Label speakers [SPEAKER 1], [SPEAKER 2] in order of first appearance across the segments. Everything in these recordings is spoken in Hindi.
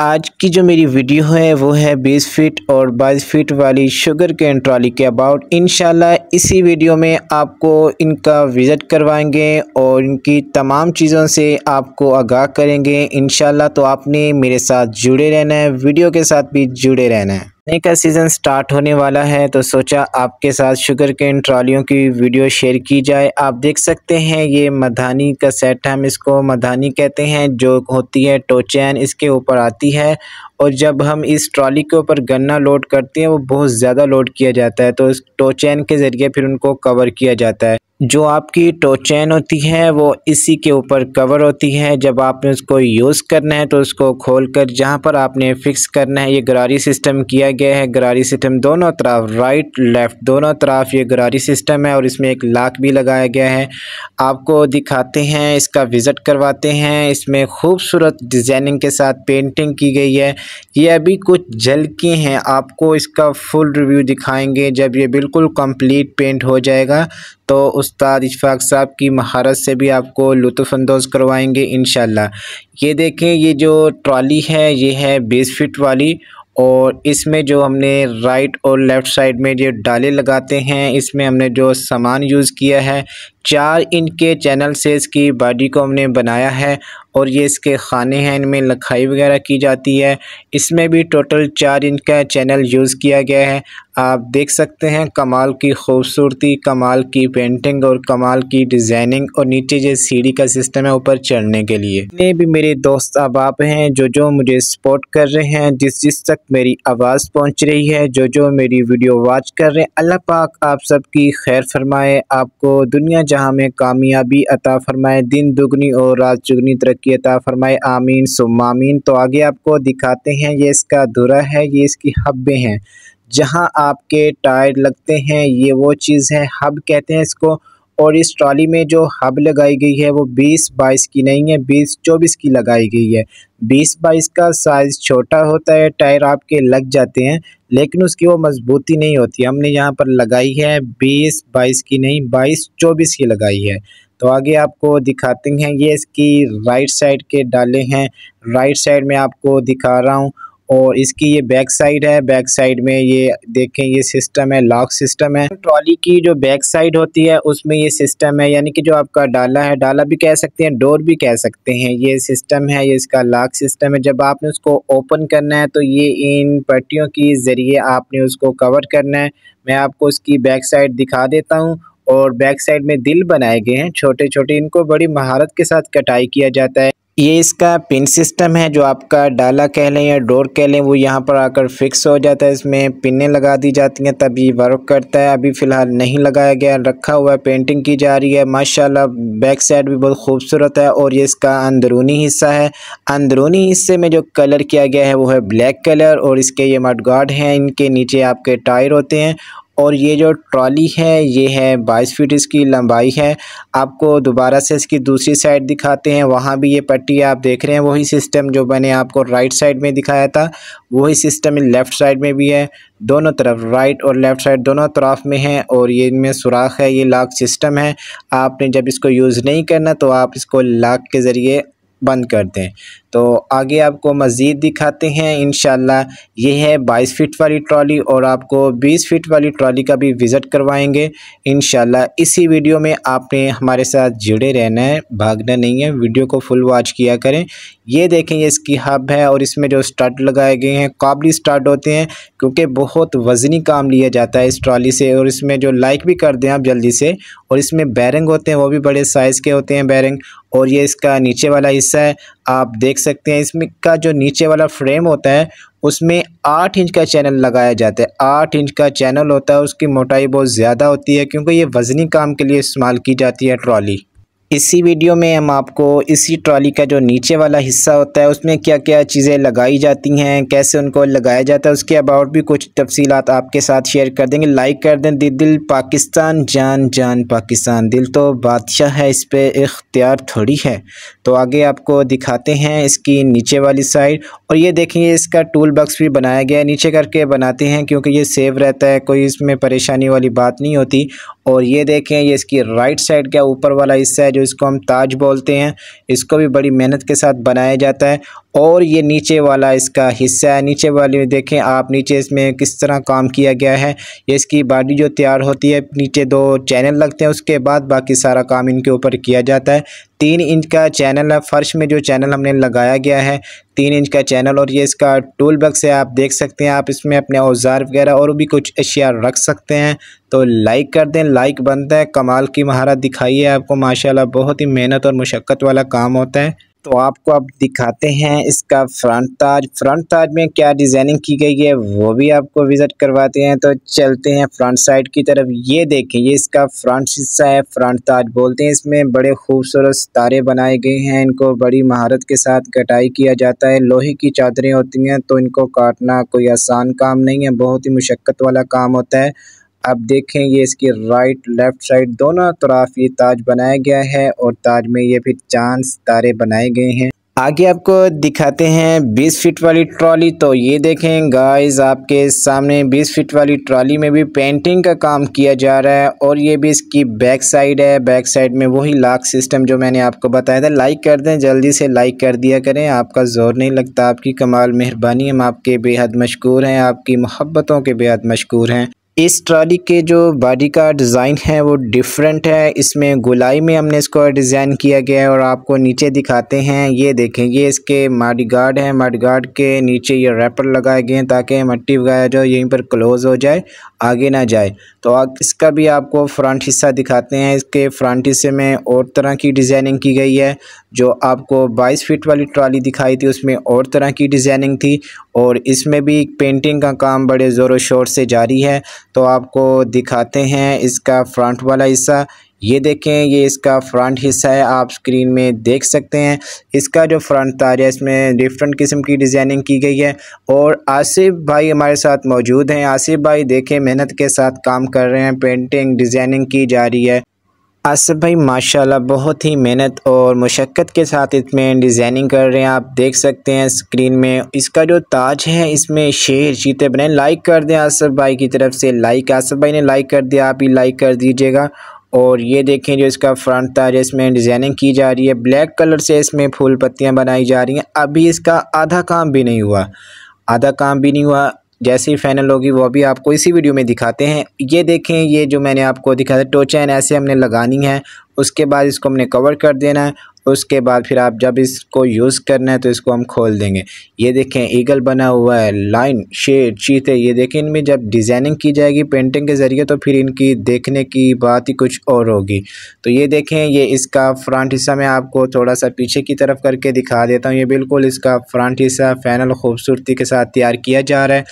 [SPEAKER 1] आज की जो मेरी वीडियो है वो है बीस फीट और बाईस फीट वाली शुगर कैन ट्रॉली के अबाउट इन इसी वीडियो में आपको इनका विज़िट करवाएंगे और इनकी तमाम चीज़ों से आपको आगाह करेंगे इन तो आपने मेरे साथ जुड़े रहना है वीडियो के साथ भी जुड़े रहना है नए का सीज़न स्टार्ट होने वाला है तो सोचा आपके साथ शुगर के इन ट्रॉलियों की वीडियो शेयर की जाए आप देख सकते हैं ये मधानी का सेट हम इसको मधानी कहते हैं जो होती है टोचैन इसके ऊपर आती है और जब हम इस ट्रॉली के ऊपर गन्ना लोड करते हैं वो बहुत ज़्यादा लोड किया जाता है तो इस टोचैन के ज़रिए फिर उनको कवर किया जाता है जो आपकी टोचैन होती है वो इसी के ऊपर कवर होती है जब आपने उसको यूज़ करना है तो उसको खोल कर जहाँ पर आपने फ़िक्स करना है ये गरारी सिस्टम किया गया है गरारी सिस्टम दोनों तरफ राइट लेफ़्ट दोनों तरफ ये गरारी सिस्टम है और इसमें एक लाख भी लगाया गया है आपको दिखाते हैं इसका विज़िट करवाते हैं इसमें खूबसूरत डिज़ाइनिंग के साथ पेंटिंग की गई है ये अभी कुछ झलकी हैं आपको इसका फुल रिव्यू दिखाएँगे जब ये बिल्कुल कम्प्लीट पेंट हो जाएगा तो उस्ताद इशफाक साहब की महारत से भी आपको लुफानंदोज़ करवाएंगे इन ये देखें ये जो ट्रॉली है ये है बीस फिट वाली और इसमें जो हमने राइट और लेफ़्ट साइड में जो डाले लगाते हैं इसमें हमने जो सामान यूज़ किया है चार इनके चैनल से इसकी बॉडी को हमने बनाया है और ये इसके खाने हैं इनमें लखाई वगैरह की जाती है इसमें भी टोटल चार इनका चैनल यूज़ किया गया है आप देख सकते हैं कमाल की खूबसूरती कमाल की पेंटिंग और कमाल की डिज़ाइनिंग और नीचे जो सीढ़ी का सिस्टम है ऊपर चढ़ने के लिए जितने भी मेरे दोस्त अहबाब हैं जो जो मुझे सपोर्ट कर रहे हैं जिस जिस तक मेरी आवाज़ पहुँच रही है जो जो मेरी वीडियो वॉच कर रहे हैं अल्लाह पाक आप सबकी खैर फरमाए आपको दुनिया जहाँ में कामयाबी अता फरमाए दिन दुगनी और रात चुगनी तरक्की अता फरमाए आमीन सुमामीन तो आगे आपको दिखाते हैं ये इसका धुरा है ये इसकी हब्बे हैं जहाँ आपके टायर लगते हैं ये वो चीज़ है हब कहते हैं इसको और इस ट्रॉली में जो हब लगाई गई है वो 20 बाईस की नहीं है 20 चौबीस की लगाई गई है 20 बाईस का साइज़ छोटा होता है टायर आपके लग जाते हैं लेकिन उसकी वो मजबूती नहीं होती हमने यहाँ पर लगाई है बीस बाईस की नहीं बाईस चौबीस की लगाई है तो आगे आपको दिखाते हैं ये इसकी राइट साइड के डाले हैं राइट साइड में आपको दिखा रहा हूँ और इसकी ये बैक साइड है बैक साइड में ये देखें ये सिस्टम है लॉक सिस्टम है ट्रॉली की जो बैक साइड होती है उसमें ये सिस्टम है यानी कि जो आपका डाला है डाला भी कह सकते हैं डोर भी कह सकते हैं ये सिस्टम है ये इसका लॉक सिस्टम है जब आपने उसको ओपन करना है तो ये इन पट्टियों के ज़रिए आपने उसको कवर करना है मैं आपको उसकी बैक साइड दिखा देता हूँ और बैक साइड में दिल बनाए गए हैं छोटे छोटे इनको बड़ी महारत के साथ कटाई किया जाता है ये इसका पिन सिस्टम है जो आपका डाला कह लें या डोर कह लें वो यहाँ पर आकर फिक्स हो जाता है इसमें पिनें लगा दी जाती हैं तब ये वर्क करता है अभी फ़िलहाल नहीं लगाया गया रखा हुआ है पेंटिंग की जा रही है माशाल्लाह बैक साइड भी बहुत खूबसूरत है और ये इसका अंदरूनी हिस्सा है अंदरूनी हिस्से में जो कलर किया गया है वो है ब्लैक कलर और इसके ये गार्ड हैं इनके नीचे आपके टायर होते हैं और ये जो ट्रॉली है ये है बाईस फीट इसकी लंबाई है आपको दोबारा से इसकी दूसरी साइड दिखाते हैं वहाँ भी ये पट्टी आप देख रहे हैं वही सिस्टम जो मैंने आपको राइट साइड में दिखाया था वही सिस्टम लेफ़्ट साइड में भी है दोनों तरफ राइट और लेफ़्ट साइड दोनों तरफ में है और ये इनमें सुराख है ये लॉक सिस्टम है आपने जब इसको यूज़ नहीं करना तो आप इसको लाक के ज़रिए बंद कर दें तो आगे आपको मज़ीद दिखाते हैं इन ये है बाईस फिट वाली ट्रॉली और आपको बीस फिट वाली ट्रॉली का भी विज़िट करवाएंगे इन इसी वीडियो में आपने हमारे साथ जुड़े रहना है भागना नहीं है वीडियो को फुल वॉच किया करें ये देखें ये इसकी हब है और इसमें जो स्टार्ट लगाए गए हैं काबली स्टार्ट होते हैं क्योंकि बहुत वज़नी काम लिया जाता है इस ट्रॉली से और इसमें जो लाइक भी कर दें आप जल्दी से और इसमें बैरंग होते हैं वो भी बड़े साइज़ के होते हैं बैरंग और ये इसका नीचे वाला हिस्सा है आप देख सकते हैं इसमें का जो नीचे वाला फ्रेम होता है उसमें आठ इंच का चैनल लगाया जाता है आठ इंच का चैनल होता है उसकी मोटाई बहुत ज़्यादा होती है क्योंकि ये वज़नी काम के लिए इस्तेमाल की जाती है ट्रॉली इसी वीडियो में हम आपको इसी ट्रॉली का जो नीचे वाला हिस्सा होता है उसमें क्या क्या चीज़ें लगाई जाती हैं कैसे उनको लगाया जाता है उसके अबाउट भी कुछ तफसीलात आपके साथ शेयर कर देंगे लाइक कर दें दिल दिल पाकिस्तान जान जान पाकिस्तान दिल तो बादशाह है इस पर इख्तियार थोड़ी है तो आगे आपको दिखाते हैं इसकी नीचे वाली साइड और ये देखेंगे इसका टूल बक्स भी बनाया गया है नीचे करके बनाते हैं क्योंकि ये सेव रहता है कोई इसमें परेशानी वाली बात नहीं होती और ये देखें ये इसकी राइट साइड का ऊपर वाला हिस्सा है जो इसको हम ताज बोलते हैं इसको भी बड़ी मेहनत के साथ बनाया जाता है और ये नीचे वाला इसका हिस्सा है नीचे वाले में देखें आप नीचे इसमें किस तरह काम किया गया है ये इसकी बॉडी जो तैयार होती है नीचे दो चैनल लगते हैं उसके बाद बाकी सारा काम इनके ऊपर किया जाता है तीन इंच का चैनल है फर्श में जो चैनल हमने लगाया गया है तीन इंच का चैनल और ये इसका टूल बक्स है आप देख सकते हैं आप इसमें अपने औजार वगैरह और भी कुछ अशिया रख सकते हैं तो लाइक कर दें लाइक बनता है कमाल की महारत दिखाई है आपको माशाल्लाह बहुत ही मेहनत और मशक्क़त वाला काम होता है तो आपको आप दिखाते हैं इसका फ्रंट ताज फ्रंट ताज में क्या डिज़ाइनिंग की गई है वो भी आपको विज़िट करवाते हैं तो चलते हैं फ्रंट साइड की तरफ ये देखें ये इसका फ्रंट हिस्सा है फ्रंट ताज बोलते हैं इसमें बड़े खूबसूरत तारे बनाए गए हैं इनको बड़ी महारत के साथ कटाई किया जाता है लोहे की चादरें होती हैं तो इनको काटना कोई आसान काम नहीं है बहुत ही मुशक्क़त वाला काम होता है अब देखें ये इसकी राइट लेफ़्ट साइड दोनों तरफ ये ताज बनाया गया है और ताज में ये फिर चांद तारे बनाए गए हैं आगे आपको दिखाते हैं 20 फीट वाली ट्रॉली तो ये देखें गाइस आपके सामने 20 फीट वाली ट्रॉली में भी पेंटिंग का काम किया जा रहा है और ये भी इसकी बैक साइड है बैक साइड में वही लाक सिस्टम जो मैंने आपको बताया था लाइक कर दें जल्दी से लाइक कर दिया करें आपका ज़ोर नहीं लगता आपकी कमाल मेहरबानी हम आपके बेहद मशहूर हैं आपकी मोहब्बतों के बेहद मशहूर हैं इस ट्रॉली के जो बॉडी का डिज़ाइन है वो डिफरेंट है इसमें गुलाई में हमने इसको डिज़ाइन किया गया है और आपको नीचे दिखाते हैं ये देखें ये इसके माडी गार्ड है माडी गार्ड के नीचे ये रैपर लगाए गए हैं ताकि मट्टी वगैरह जो यहीं पर क्लोज़ हो जाए आगे ना जाए तो आप इसका भी आपको फ्रंट हिस्सा दिखाते हैं इसके फ्रंट हिस्से में और तरह की डिज़ाइनिंग की गई है जो आपको बाईस फीट वाली ट्रॉली दिखाई थी उसमें और तरह की डिज़ाइनिंग थी और इसमें भी पेंटिंग का काम बड़े ज़ोरों शोर से जारी है तो आपको दिखाते हैं इसका फ्रंट वाला हिस्सा ये देखें ये इसका फ्रंट हिस्सा है आप स्क्रीन में देख सकते हैं इसका जो फ्रंट तार है इसमें डिफरेंट किस्म की डिज़ाइनिंग की गई है और आसिफ भाई हमारे साथ मौजूद हैं आसिफ भाई देखें मेहनत के साथ काम कर रहे हैं पेंटिंग डिज़ाइनिंग की जा रही है आसफ़ भाई माशाल्लाह बहुत ही मेहनत और मशक्क़त के साथ इसमें डिज़ाइनिंग कर रहे हैं आप देख सकते हैं स्क्रीन में इसका जो ताज है इसमें शेर चीते बने लाइक कर दें आसफ़ भाई की तरफ से लाइक आसफ़ भाई ने लाइक कर दिया आप ही लाइक कर दीजिएगा और ये देखें जो इसका फ्रंट ताज इसमें डिज़ाइनिंग की जा रही है ब्लैक कलर से इसमें फूल पत्तियाँ बनाई जा रही हैं अभी इसका आधा काम भी नहीं हुआ आधा काम भी नहीं हुआ जैसी फाइनल होगी वो भी आपको इसी वीडियो में दिखाते हैं ये देखें ये जो मैंने आपको दिखाया टोचैन ऐसे हमने लगानी है उसके बाद इसको हमने कवर कर देना है उसके बाद फिर आप जब इसको यूज़ करना है तो इसको हम खोल देंगे ये देखें ईगल बना हुआ है लाइन शेड चीते ये देखें इनमें जब डिज़ाइनिंग की जाएगी पेंटिंग के ज़रिए तो फिर इनकी देखने की बात ही कुछ और होगी तो ये देखें ये इसका फ्रंट हिस्सा मैं आपको थोड़ा सा पीछे की तरफ करके दिखा देता हूँ ये बिल्कुल इसका फ्रंट हिस्सा फ़ैनल खूबसूरती के साथ तैयार किया जा रहा है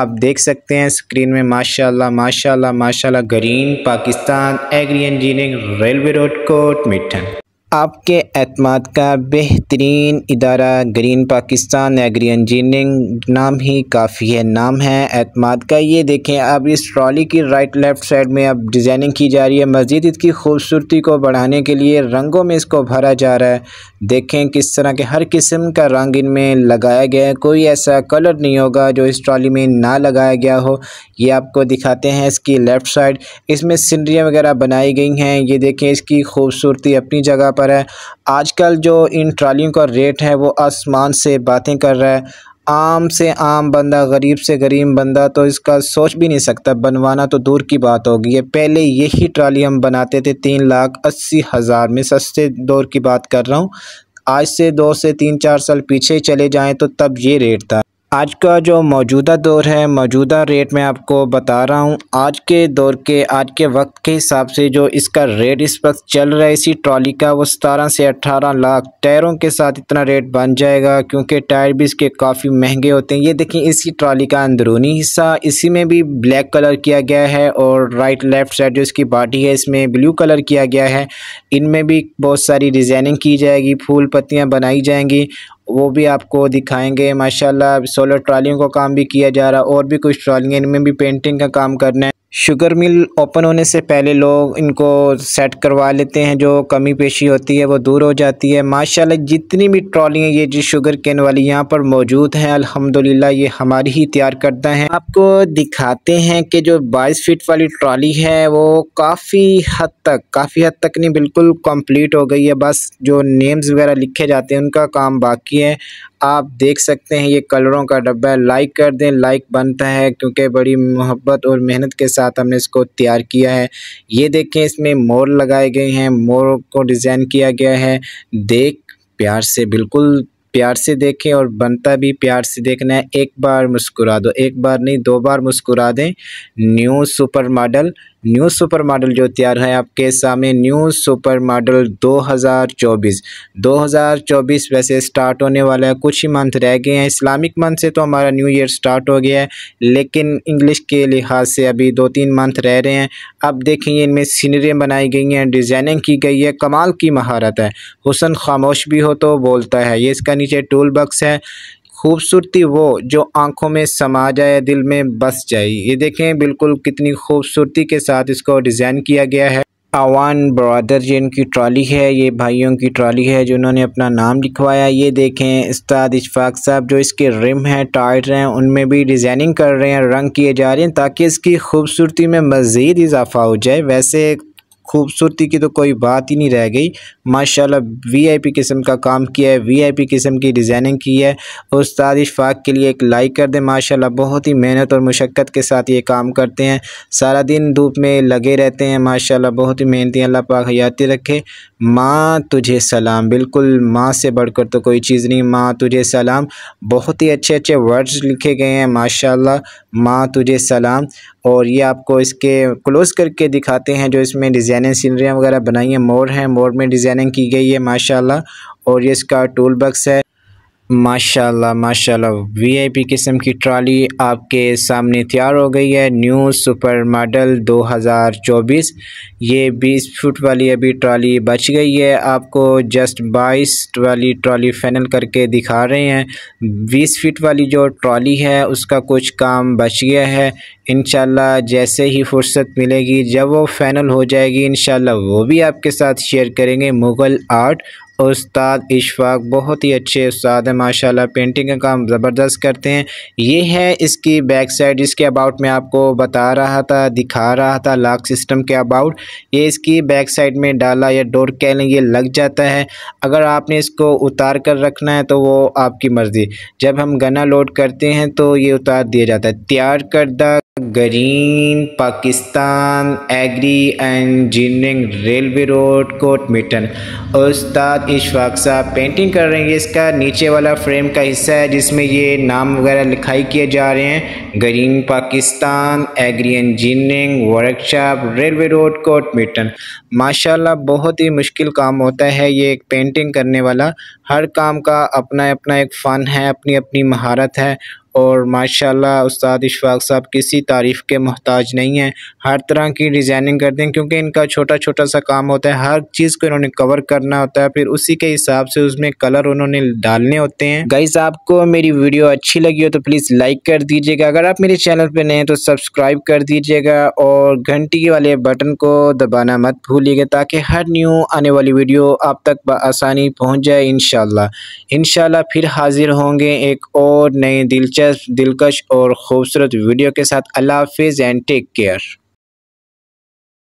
[SPEAKER 1] आप देख सकते हैं स्क्रीन में माशा माशा माशा green Pakistan agri engineering railway road Kot Mithan आपके अतमाद का बेहतरीन इदारा ग्रीन पाकिस्तान एग्री इंजीनियरिंग नाम ही काफ़ी है नाम है अतमाद का ये देखें अब इस ट्रॉली की राइट लेफ़्ट साइड में अब डिज़ाइनिंग की जा रही है मज़ीद इसकी खूबसूरती को बढ़ाने के लिए रंगों में इसको भरा जा रहा है देखें किस तरह के हर किस्म का रंग इनमें लगाया गया है कोई ऐसा कलर नहीं होगा जो इस ट्रॉली में ना लगाया गया हो ये आपको दिखाते हैं इसकी लेफ़्ट साइड इसमें सीनरियाँ वगैरह बनाई गई हैं ये देखें इसकी खूबसूरती अपनी जगह पर है आजकल जो इन ट्रालियों का रेट है वो आसमान से बातें कर रहा है आम से आम बंदा गरीब से गरीब बंदा तो इसका सोच भी नहीं सकता बनवाना तो दूर की बात होगी है पहले यही ट्राली हम बनाते थे तीन लाख अस्सी हज़ार में सस्ते दौर की बात कर रहा हूँ आज से दो से तीन चार साल पीछे चले जाएं तो तब ये रेट था आज का जो मौजूदा दौर है मौजूदा रेट में आपको बता रहा हूँ आज के दौर के आज के वक्त के हिसाब से जो इसका रेट इस वक्त चल रहा है इसी ट्रॉली का वो सतारह से अट्ठारह लाख टायरों के साथ इतना रेट बन जाएगा क्योंकि टायर भी इसके काफ़ी महंगे होते हैं ये देखें इसी ट्रॉली का अंदरूनी हिस्सा इसी में भी ब्लैक कलर किया गया है और राइट लेफ्ट साइड जो इसकी बाटी है इसमें ब्लू कलर किया गया है इनमें भी बहुत सारी डिज़ाइनिंग की जाएगी फूल पत्तियाँ बनाई जाएंगी वो भी आपको दिखाएंगे माशाल्लाह सोलर ट्रॉलियों का काम भी किया जा रहा है और भी कुछ ट्रॉलियाँ इनमें भी पेंटिंग का काम करना है शुगर मिल ओपन होने से पहले लोग इनको सेट करवा लेते हैं जो कमी पेशी होती है वो दूर हो जाती है माशाल्लाह जितनी भी ट्रॉलियाँ ये जो शुगर केन वाली यहाँ पर मौजूद हैं अल्हम्दुलिल्लाह ये हमारी ही तैयार करता है आपको दिखाते हैं कि जो बाईस फीट वाली ट्रॉली है वो काफ़ी हद तक काफ़ी हद तक नहीं बिल्कुल कम्प्लीट हो गई है बस जो नेम्स वगैरह लिखे जाते हैं उनका काम बाकी है आप देख सकते हैं ये कलरों का डब्बा है लाइक कर दें लाइक बनता है क्योंकि बड़ी मोहब्बत और मेहनत के साथ हमने इसको तैयार किया है ये देखें इसमें मोर लगाए गए हैं मोर को डिज़ाइन किया गया है देख प्यार से बिल्कुल प्यार से देखें और बनता भी प्यार से देखना है एक बार मुस्कुरा दो एक बार नहीं दो बार मुस्कुरा दें new super model new super model जो तैयार है आपके सामने न्यू सुपर मॉडल 2024 2024 वैसे स्टार्ट होने वाला है कुछ ही मंथ रह गए हैं इस्लामिक मंथ से तो हमारा न्यू ईयर स्टार्ट हो गया है लेकिन इंग्लिश के लिहाज से अभी दो तीन मंथ रह रहे हैं अब देखेंगे इनमें सीनरियाँ बनाई गई हैं डिज़ाइनिंग की गई है कमाल की महारत है हुसन खामोश भी हो तो बोलता है ये इसका नीचे टूल बक्स है खूबसूरती वो जो आंखों में समा जाए दिल में बस जाए ये देखें बिल्कुल कितनी खूबसूरती के साथ इसको डिज़ाइन किया गया है आवान ब्रदर जी इनकी ट्रॉली है ये भाइयों की ट्रॉली है जिन्होंने अपना नाम लिखवाया ये देखें उस्ताद इशफाक साहब जो इसके रिम हैं टाइट हैं उनमें भी डिज़ाइनिंग कर रहे हैं रंग किए जा रहे हैं ताकि इसकी खूबसूरती में मज़ीद इजाफा हो जाए वैसे खूबसूरती की तो कोई बात ही नहीं रह गई माशाल्लाह वीआईपी किस्म का काम किया है वीआईपी किस्म की डिज़ाइनिंग की है उस्ताद इशफाक के लिए एक लाइक कर दें माशाल्लाह बहुत ही मेहनत और मशक्क़त के साथ ये काम करते हैं सारा दिन धूप में लगे रहते हैं माशाल्लाह बहुत ही मेहनती अल्लाह पाक हयाती रखे माँ तुझे सलाम बिल्कुल माँ से बढ़कर तो कोई चीज़ नहीं माँ तुझे सलाम बहुत ही अच्छे अच्छे वर्ड्स लिखे गए हैं माशा माँ तुझे सलाम और ये आपको इसके क्लोज़ करके दिखाते हैं जो इसमें डिज़ाइनिंग सीनरियाँ वगैरह बनाई हैं मोर हैं मोर में डिज़ाइनिंग की गई है माशाल्लाह और ये इसका टूल बक्स है माशाल्लाह माशाल्लाह वीआईपी किस्म की ट्रॉली आपके सामने तैयार हो गई है न्यू सुपर मॉडल 2024 ये 20 फुट वाली अभी ट्रॉली बच गई है आपको जस्ट 22 वाली ट्रॉली फैनल करके दिखा रहे हैं 20 फीट वाली जो ट्रॉली है उसका कुछ काम बच गया है इन जैसे ही फुर्सत मिलेगी जब वो फ़ैनल हो जाएगी इन वो भी आपके साथ शेयर करेंगे मुग़ल आर्ट उस्ताद इशफाक बहुत ही अच्छे उस्ताद हैं माशाल्लाह पेंटिंग का काम ज़बरदस्त करते हैं ये है इसकी बैक साइड इसके अबाउट में आपको बता रहा था दिखा रहा था लाक सिस्टम के अबाउट ये इसकी बैक साइड में डाला या डोर कह लें ये लग जाता है अगर आपने इसको उतार कर रखना है तो वो आपकी मर्ज़ी जब हम गन्ना लोड करते हैं तो ये उतार दिया जाता है तैयार करदा green Pakistan agri engineering railway road Kot Mithan उस्ताद इशफाक साहब पेंटिंग कर रहे हैं इसका नीचे वाला फ्रेम का हिस्सा है जिसमें ये नाम वगैरह लिखाई किए जा रहे हैं green Pakistan agri engineering workshop railway road Kot Mithan माशाल्लाह बहुत ही मुश्किल काम होता है ये एक पेंटिंग करने वाला हर काम का अपना अपना एक फ़न है अपनी अपनी महारत है और माशाल्लाह उस्ताद इशफाक साहब किसी तारीफ़ के मोहताज नहीं हैं हर तरह की डिज़ाइनिंग करते हैं क्योंकि इनका छोटा छोटा सा काम होता है हर चीज़ को इन्होंने कवर करना होता है फिर उसी के हिसाब से उसमें कलर उन्होंने डालने होते हैं गाइस आपको मेरी वीडियो अच्छी लगी हो तो प्लीज़ लाइक कर दीजिएगा अगर आप मेरे चैनल पर नए हैं तो सब्सक्राइब कर दीजिएगा और घंटी वाले बटन को दबाना मत भूलिएगा ताकि हर न्यू आने वाली वीडियो आप तक आसानी पहुँच जाए इन शाला फिर हाजिर होंगे एक और नए दिलचस्प दिलकश और ख़ूबसूरत वीडियो के साथ अल्लाह हाफिज़ एंड टेक केयर